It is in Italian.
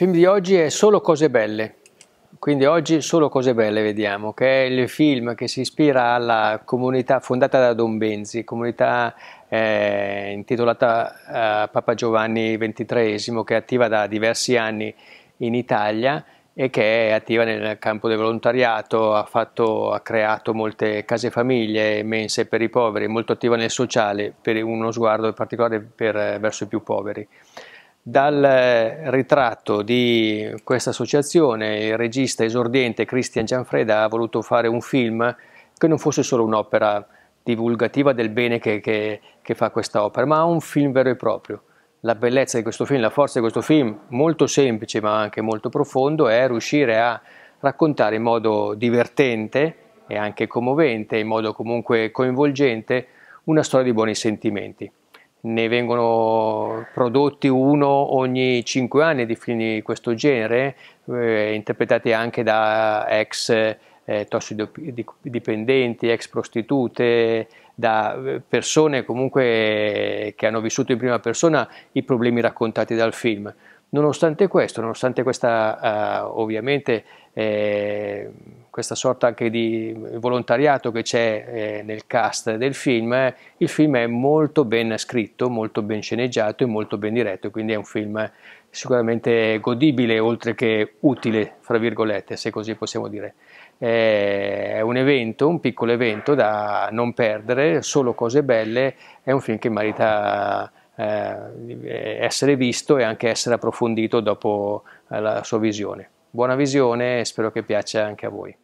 Il film di oggi è Solo cose belle, quindi oggi solo cose belle vediamo, che è il film che si ispira alla comunità fondata da Don Benzi, comunità eh, intitolata eh, Papa Giovanni XXIII, che è attiva da diversi anni in Italia e che è attiva nel campo del volontariato, ha, fatto, ha creato molte case famiglie mense per i poveri, molto attiva nel sociale, per uno sguardo particolare per, verso i più poveri. Dal eh, ritratto di questa associazione il regista esordiente Christian Gianfreda ha voluto fare un film che non fosse solo un'opera divulgativa del bene che, che, che fa questa opera, ma un film vero e proprio. La bellezza di questo film, la forza di questo film, molto semplice ma anche molto profondo, è riuscire a raccontare in modo divertente e anche commovente, in modo comunque coinvolgente, una storia di buoni sentimenti ne vengono prodotti uno ogni cinque anni di film di questo genere, eh, interpretati anche da ex eh, tossicodipendenti, ex prostitute, da eh, persone comunque che hanno vissuto in prima persona i problemi raccontati dal film. Nonostante questo, nonostante questa eh, ovviamente eh, questa sorta anche di volontariato che c'è eh, nel cast del film, eh, il film è molto ben scritto, molto ben sceneggiato e molto ben diretto, quindi è un film sicuramente godibile oltre che utile, fra virgolette, se così possiamo dire. Eh, è un evento, un piccolo evento da non perdere, solo cose belle, è un film che merita eh, eh essere visto e anche essere approfondito dopo la sua visione. Buona visione e spero che piaccia anche a voi.